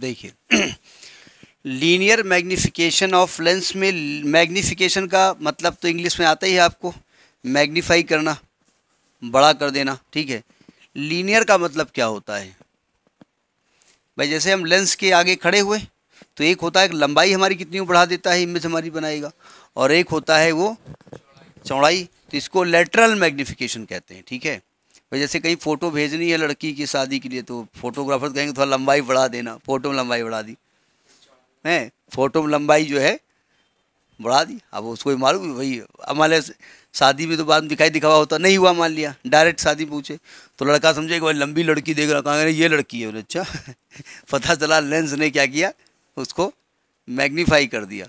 देखिए linear magnification of lens में magnification का मतलब तो इंग्लिश में आता ही है आपको मैग्नीफाई करना बड़ा कर देना ठीक है लीनियर का मतलब क्या होता है भाई जैसे हम लेंस के आगे खड़े हुए तो एक होता है लंबाई हमारी कितनी बढ़ा देता है इमेज हमारी बनाएगा और एक होता है वो चौड़ाई तो इसको लेटरल मैग्नीफिकेशन कहते हैं ठीक है जैसे कहीं फ़ोटो भेजनी है लड़की की शादी के लिए तो फोटोग्राफर कहेंगे थोड़ा लंबाई बढ़ा देना फ़ोटो में लंबाई बढ़ा दी है फ़ोटो में लंबाई जो है बढ़ा दी अब उसको मालूम भाई हमारे शादी में तो बाद में दिखाई दिखावा होता नहीं हुआ मान लिया डायरेक्ट शादी पूछे तो लड़का समझे कि भाई लंबी लड़की देख रहा कहा ये लड़की है बोले अच्छा पता चला लेंस ने क्या किया उसको मैग्नीफाई कर दिया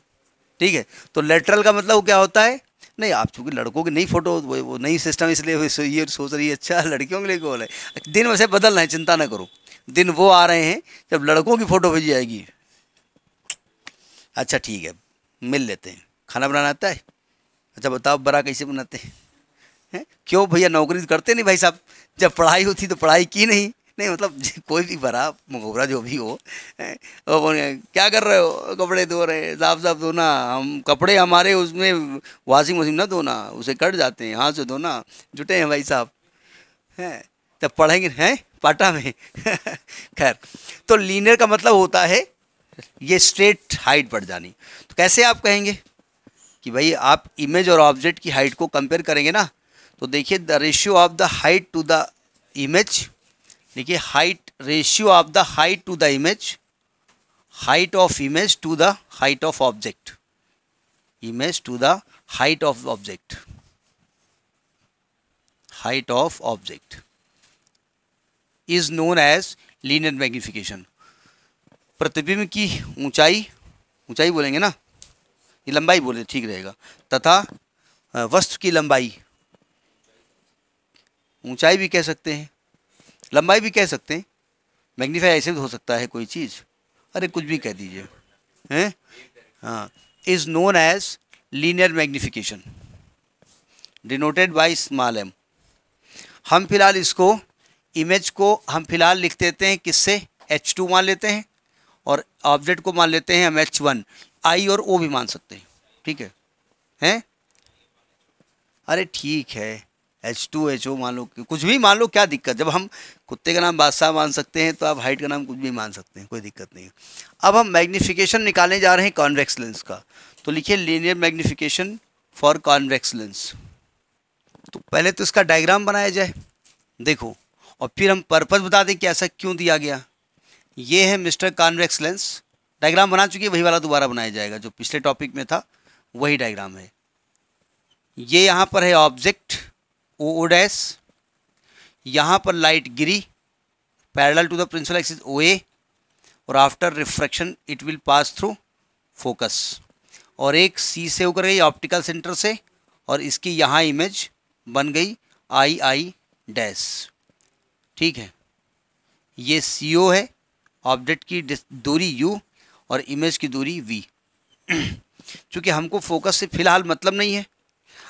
ठीक है तो लेटरल का मतलब क्या होता है नहीं आप चूँकि लड़कों की नई फ़ोटो वो, वो नई सिस्टम इसलिए ये सोच रही है अच्छा लड़कियों के लिए कॉल है दिन वैसे बदलना है चिंता ना करो दिन वो आ रहे हैं जब लड़कों की फ़ोटो भेजी जाएगी अच्छा ठीक है मिल लेते हैं खाना बनाना आता है अच्छा बताओ बड़ा कैसे बनाते हैं है? क्यों भैया नौकरी तो करते नहीं भाई साहब जब पढ़ाई होती तो पढ़ाई की नहीं नहीं मतलब कोई भी भरा मगोरा जो भी हो क्या कर रहे हो कपड़े धो रहे साफ साफ धोना हम कपड़े हमारे उसमें वॉशिंग मशीन ना धोना उसे कट जाते हैं हाथ से धोना जुटे हैं भाई साहब हैं तब पढ़ेंगे हैं पाटा में खैर तो लीनियर का मतलब होता है ये स्ट्रेट हाइट बढ़ जानी तो कैसे आप कहेंगे कि भाई आप इमेज और ऑब्जेक्ट की हाइट को कंपेयर करेंगे ना तो देखिए the ratio of the height to the image देखिए height ratio of the height to the image height of image to the height of object image to the height of object height of object is known as linear magnification प्रतिबिंब की ऊंचाई ऊंचाई बोलेंगे ना ये लंबाई बोले ठीक रहेगा तथा वस्तु की लंबाई ऊंचाई भी कह सकते हैं लंबाई भी कह सकते हैं मैग्नीफाई ऐसे भी हो सकता है कोई चीज़ अरे कुछ भी कह दीजिए हैं हाँ is known as linear magnification denoted by small m हम फिलहाल इसको इमेज को हम फिलहाल लिख देते हैं किससे एच टू मान लेते हैं और ऑब्जेक्ट को मान लेते हैं हम एच वन आई और ओ भी मान सकते हैं ठीक है हैं अरे ठीक है एच टू एच ओ मान लो कुछ भी मान लो क्या दिक्कत जब हम कुत्ते का नाम बादशाह मान सकते हैं तो आप हाइट का नाम कुछ भी मान सकते हैं कोई दिक्कत नहीं अब हम मैग्नीफिकेशन निकालने जा रहे हैं कॉन्वेक्स लेंस का तो लिखिए linear magnification for convex lens तो पहले तो इसका डायग्राम बनाया जाए देखो और फिर हम पर्पज़ बता दें कि ऐसा क्यों दिया गया ये है मिस्टर कॉन्वेक्स लेंस डायग्राम बना चुकी है वही वाला दोबारा बनाया जाएगा जो पिछले टॉपिक में था वही डायग्राम है ये यहाँ पर है ऑब्जेक्ट ओ डैस यहाँ पर लाइट गिरी parallel to the principal axis O A और after refraction it will pass through focus और एक सी से होकर गई ऑप्टिकल सेंटर से और इसकी यहाँ इमेज बन गई आई आई डैस ठीक है ये सी ओ है ऑब्जेक्ट की दूरी यू और इमेज की दूरी वी चूँकि हमको फोकस से फ़िलहाल मतलब नहीं है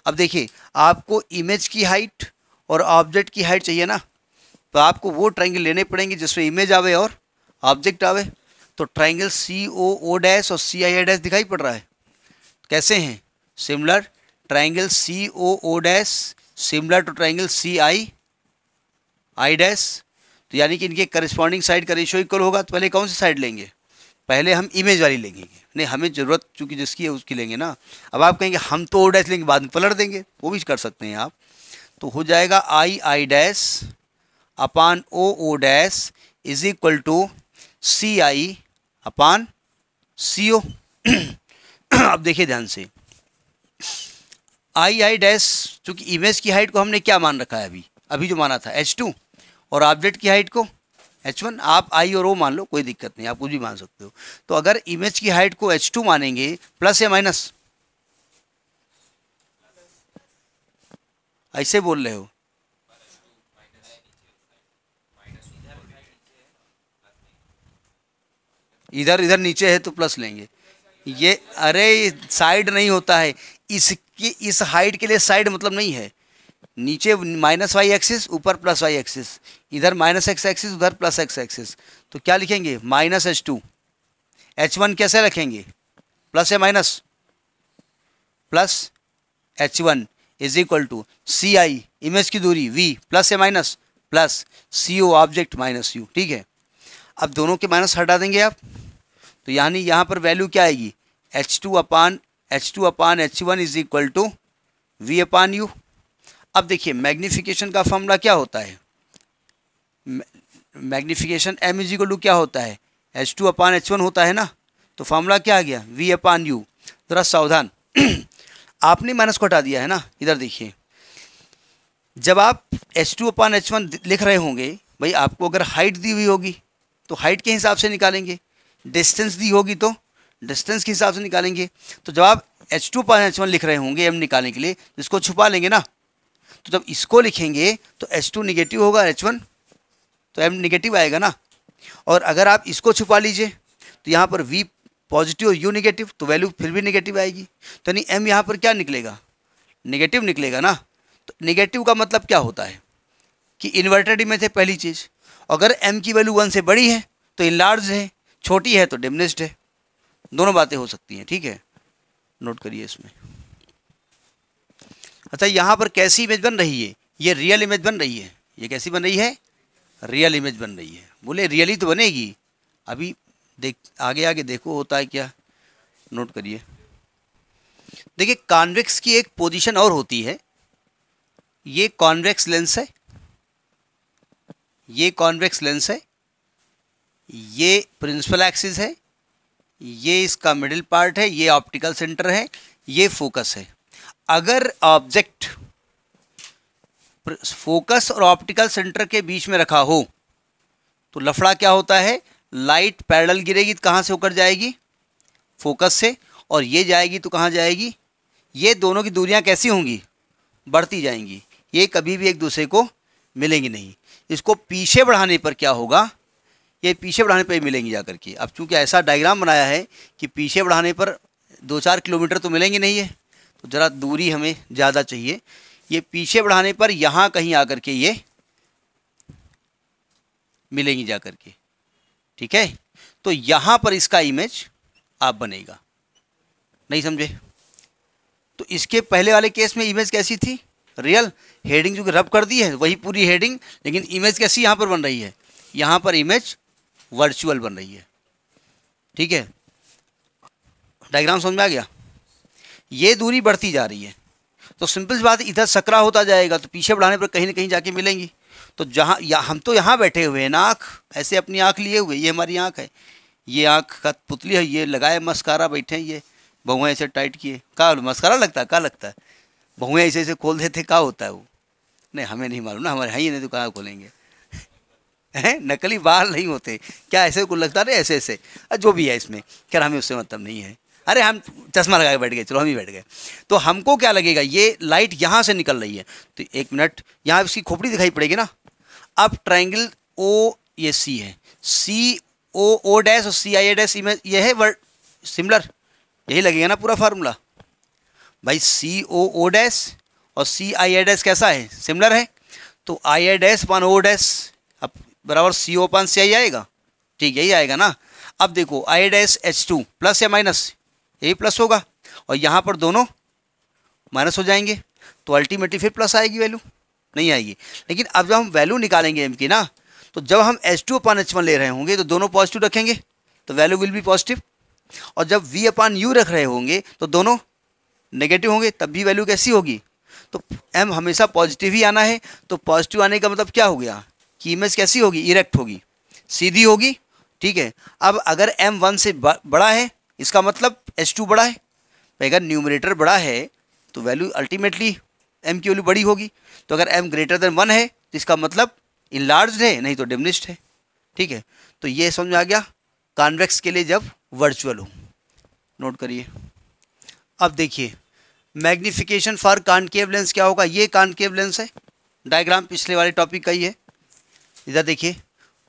अब देखिए आपको इमेज की हाइट और ऑब्जेक्ट की हाइट चाहिए ना तो आपको वो ट्राइंगल लेने पड़ेंगे जिसमें इमेज आवे और ऑब्जेक्ट आवे तो triangle C O O dash और सी आई आई डैश दिखाई पड़ रहा है कैसे हैं similar triangle C O O dash similar to triangle C I I dash तो यानी कि इनके करिस्पॉन्डिंग साइड का रेशो इक्वल होगा तो पहले कौन सी साइड लेंगे पहले हम इमेज वाली लेंगे नहीं हमें ज़रूरत चूँकि जिसकी है उसकी लेंगे ना अब आप कहेंगे हम तो ओ डैश लेंगे बाद में पलट देंगे वो भी कर सकते हैं आप तो हो जाएगा I I dash upon O O dash is equal to C I upon C O अब देखिए ध्यान से आई आई डैश चूँकि इमेज की हाइट को हमने क्या मान रखा है अभी अभी जो माना था एच टू और ऑब्जेक्ट की हाइट को एच वन आप आई और ओ मान लो कोई दिक्कत नहीं आप कुछ भी मान सकते हो तो अगर इमेज की हाइट को एच टू मानेंगे प्लस या माइनस ऐसे बोल रहे हो इधर इधर नीचे है तो प्लस लेंगे ये अरे साइड नहीं होता है इसकी इस हाइट के लिए साइड मतलब नहीं है नीचे माइनस वाई एक्सिस ऊपर प्लस वाई एक्सिस इधर माइनस एक्स एक्सिस उधर प्लस एक्स एक्सिस तो क्या लिखेंगे minus H two H one कैसे रखेंगे प्लस या minus plus H one is equal to C I image की दूरी वी प्लस या minus plus C O object minus U ठीक है अब दोनों के माइनस हटा देंगे आप तो यानी यहाँ पर वैल्यू क्या आएगी H two upon H two upon H one is equal to V upon U अब देखिए मैग्निफिकेशन का फॉर्मूला क्या होता है magnification M is equal to क्या होता है H two upon H one होता है ना तो फार्मूला क्या आ गया वी अपान यू ज़रा सावधान आपने माइनस को हटा दिया है ना इधर देखिए जब आप H two upon H one लिख रहे होंगे भाई आपको अगर हाइट दी हुई होगी तो हाइट के हिसाब से निकालेंगे डिस्टेंस दी होगी तो डिस्टेंस के हिसाब से निकालेंगे तो जब आप H two upon H one लिख रहे होंगे एम निकालने के लिए इसको छुपा लेंगे ना तो जब इसको लिखेंगे तो एच टू निगेटिव होगा एच वन तो एम निगेटिव आएगा ना और अगर आप इसको छुपा लीजिए तो यहाँ पर वी पॉजिटिव और यू निगेटिव तो वैल्यू फिर भी निगेटिव आएगी तो यानी एम यहाँ पर क्या निकलेगा निगेटिव निकलेगा ना तो निगेटिव का मतलब क्या होता है कि इन्वर्टेड इमेज है पहली चीज़ अगर एम की वैल्यू वन से बड़ी है तो इनलार्ज है छोटी है तो डिमनिस्ड है दोनों बातें हो सकती हैं ठीक है नोट करिए इसमें अच्छा यहाँ पर कैसी इमेज बन रही है ये रियल इमेज बन रही है ये कैसी बन रही है रियल इमेज बन रही है बोले रियली तो बनेगी अभी देख आगे आगे देखो होता है क्या नोट करिए देखिए कॉन्वेक्स की एक पोजीशन और होती है ये कॉन्वेक्स लेंस है ये कॉन्वेक्स लेंस है ये प्रिंसिपल एक्सिस है ये इसका मिडिल पार्ट है ये ऑप्टिकल सेंटर है ये फोकस है अगर ऑब्जेक्ट फोकस और ऑप्टिकल सेंटर के बीच में रखा हो तो लफड़ा क्या होता है लाइट पैरल गिरेगी तो कहाँ से होकर जाएगी फोकस से और ये जाएगी तो कहाँ जाएगी ये दोनों की दूरियाँ कैसी होंगी बढ़ती जाएंगी ये कभी भी एक दूसरे को मिलेंगी नहीं इसको पीछे बढ़ाने पर क्या होगा ये पीछे बढ़ाने पर मिलेंगी जा करके अब चूंकि ऐसा डायग्राम बनाया है कि पीछे बढ़ाने पर दो चार किलोमीटर तो मिलेंगी नहीं है तो ज़रा दूरी हमें ज़्यादा चाहिए ये पीछे बढ़ाने पर यहाँ कहीं आकर के ये मिलेंगी जा करके ठीक है तो यहाँ पर इसका इमेज आप बनेगा नहीं समझे तो इसके पहले वाले केस में इमेज कैसी थी रियल हेडिंग जो कि रब कर दी है वही पूरी हेडिंग लेकिन इमेज कैसी यहाँ पर बन रही है यहाँ पर इमेज वर्चुअल बन रही है ठीक है डायग्राम समझ में आ गया ये दूरी बढ़ती जा रही है तो सिंपल सी बात इधर सकरा होता जाएगा तो पीछे बढ़ाने पर कहीं ना कहीं जाके मिलेंगी तो जहाँ या हम तो यहाँ बैठे हुए हैं ना आँख ऐसे अपनी आँख लिए हुए ये हमारी आँख है ये आँख का पुतली है ये लगाए मस्कारा बैठे ये बहुएँ ऐसे टाइट किए का मस्कारा लगता है का लगता है बहुएँ ऐसे ऐसे खोल देते का होता है वो नहीं हमें नहीं मालूम ना हमारे हाँ ही नहीं तो कहाँ खोलेंगे हैं नकली बाल नहीं होते क्या ऐसे को लगता नहीं ऐसे ऐसे जो भी है इसमें खैर हमें उससे मतलब नहीं है अरे हम चश्मा लगा के बैठ गए चलो हम ही बैठ गए तो हमको क्या लगेगा ये लाइट यहाँ से निकल रही है तो एक मिनट यहाँ इसकी खोपड़ी दिखाई पड़ेगी ना अब ट्राइंगल ओ ये सी है सी ओ ओ डैश और सी आई ए डैश में ये है वर्ड सिमिलर यही लगेगा ना पूरा फार्मूला भाई सी ओ ओ डैश और सी आई ए डैश कैसा है सिमिलर है तो आई ए डैश पान ओ डैश अब बराबर सी ओ पान सी आई आएगा ठीक यही आएगा ना अब देखो I dash H two plus या माइनस ए प्लस होगा और यहाँ पर दोनों माइनस हो जाएंगे तो अल्टीमेटली फिर प्लस आएगी वैल्यू नहीं आएगी लेकिन अब जब हम वैल्यू निकालेंगे एम की ना तो जब हम H two upon H one ले रहे होंगे तो दोनों पॉजिटिव रखेंगे तो वैल्यू विल बी पॉजिटिव और जब वी अपान यू रख रहे होंगे तो दोनों नेगेटिव होंगे तब भी वैल्यू कैसी होगी तो एम हमेशा पॉजिटिव ही आना है तो पॉजिटिव आने का मतलब क्या हो गया कि इमेज कैसी होगी इरेक्ट होगी सीधी होगी ठीक है अब अगर एम वन से बड़ा है इसका मतलब एच टू बड़ा है अगर न्यूमरेटर बड़ा है तो वैल्यू अल्टीमेटली एम की वैल्यू बड़ी होगी तो अगर एम ग्रेटर देन वन है तो इसका मतलब इनलार्ज है नहीं तो डिमनिस्ड है ठीक है तो ये समझ आ गया कॉन्वेक्स के लिए जब वर्चुअल हो नोट करिए अब देखिए मैग्निफिकेशन फॉर कॉन्केव लेंस क्या होगा ये कॉन्केव लेंस है डायग्राम पिछले वाले टॉपिक का ही है इधर देखिए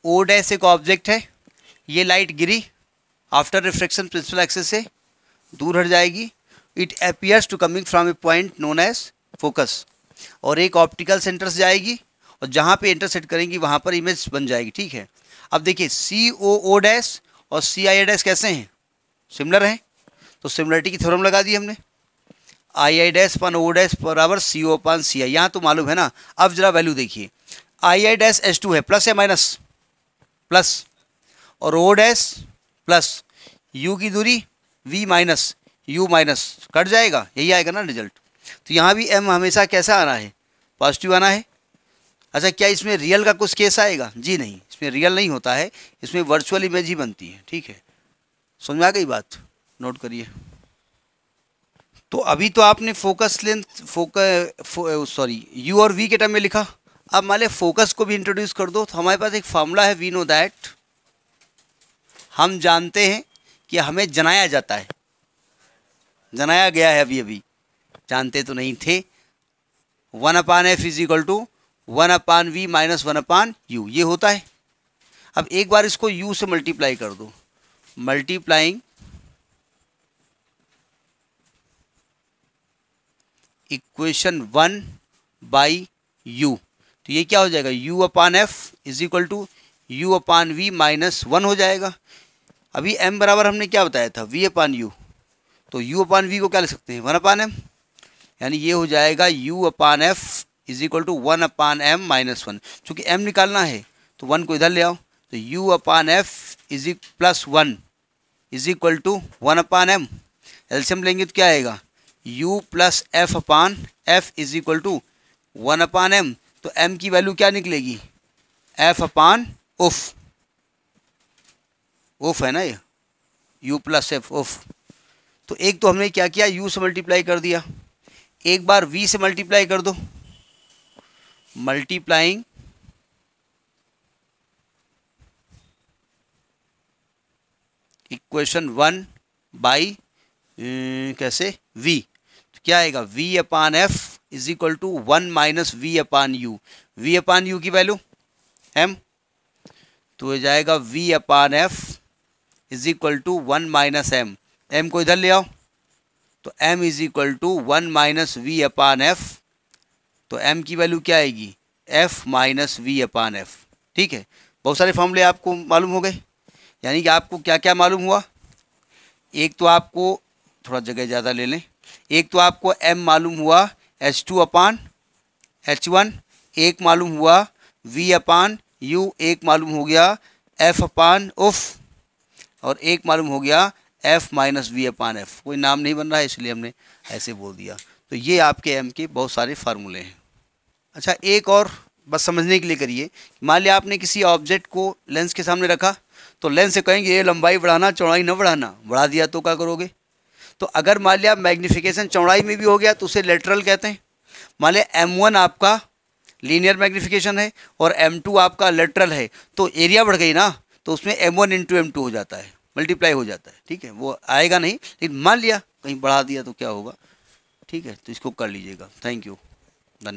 ओ डैश एक ऑब्जेक्ट है ये लाइट गिरी आफ्टर रिफ्लेक्शन प्रिंसिपल एक्सेस से दूर हट जाएगी it appears to coming from a point known as focus और एक ऑप्टिकल सेंटर से जाएगी और जहाँ पे इंटरसेट करेंगी वहाँ पर इमेज बन जाएगी ठीक है अब देखिए सी ओ ओ डैश और सी आई डैश कैसे हैं सिमिलर हैं तो सिमिलरिटी की थ्योरम लगा दी हमने आई आई डैश पान ओ डैश बराबर सी ओ पान सी आई यहाँ तो मालूम है ना अब जरा वैल्यू देखिए I I dash S two है प्लस या माइनस प्लस और ओ डैश प्लस यू की दूरी V minus U minus cut जाएगा यही आएगा ना रिजल्ट तो यहाँ भी एम हमेशा कैसा आना है पॉजिटिव आना है अच्छा क्या इसमें रियल का कुछ केस आएगा जी नहीं इसमें रियल नहीं होता है इसमें वर्चुअल इमेज ही बनती है ठीक है समझ में आ गई बात नोट करिए तो अभी तो आपने focus length focus sorry U और वी के टाइम में लिखा अब मान लें फोकस को भी इंट्रोड्यूस कर दो तो हमारे पास एक फार्मूला है वी नो दैट हम जानते हैं कि हमें जनाया जाता है जनाया गया है अभी अभी जानते तो नहीं थे one upon F is equal to one upon V minus one upon U ये होता है अब एक बार इसको यू से मल्टीप्लाई कर दो multiplying equation one by U तो ये क्या हो जाएगा U upon F is equal to U upon V minus one हो जाएगा अभी m बराबर हमने क्या बताया था v अपान यू तो u अपान v को क्या लिख सकते हैं वन अपान एम यानी ये हो जाएगा u upon F is equal to one upon M minus one चूँकि एम निकालना है तो वन को इधर ले आओ तो u upon F is plus one is equal to one upon M LCM लेंगे तो क्या आएगा u plus F upon F is equal to one upon M तो m की वैल्यू क्या निकलेगी f अपान उफ़ ओफ है ना ये यू प्लस एफ ओफ तो एक तो हमने क्या किया यू से मल्टीप्लाई कर दिया एक बार वी से मल्टीप्लाई कर दो मल्टीप्लाइंग इक्वेशन वन बाई कैसे वी तो क्या आएगा V upon F is equal to one minus V upon U V upon U की वैल्यू एम तो ये जाएगा V upon F is equal to one minus M M को इधर ले आओ तो M is equal to one minus V upon F तो एम की वैल्यू क्या आएगी F minus V upon F ठीक है बहुत सारे फॉर्मूले आपको मालूम हो गए यानी कि आपको क्या क्या मालूम हुआ एक तो आपको थोड़ा जगह ज़्यादा ले लें एक तो आपको m मालूम हुआ H two upon H one एक मालूम हुआ v अपान u एक मालूम हो गया f अपान उफ़ और एक मालूम हो गया F minus V upon F कोई नाम नहीं बन रहा है इसलिए हमने ऐसे बोल दिया तो ये आपके एम के बहुत सारे फार्मूले हैं अच्छा एक और बस समझने के लिए करिए मान लिया आपने किसी ऑब्जेक्ट को लेंस के सामने रखा तो लेंस से कहेंगे ये लंबाई बढ़ाना चौड़ाई न बढ़ाना बढ़ा दिया तो क्या करोगे तो अगर मान लिया मैग्नीफिकेशन चौड़ाई में भी हो गया तो उसे लेटरल कहते हैं मान लिया एम आपका लीनियर मैग्नीफिकेशन है और एम आपका लेटरल है तो एरिया बढ़ गई ना तो उसमें M one into M two हो जाता है मल्टीप्लाई हो जाता है ठीक है वो आएगा नहीं लेकिन मान लिया कहीं बढ़ा दिया तो क्या होगा ठीक है तो इसको कर लीजिएगा थैंक यू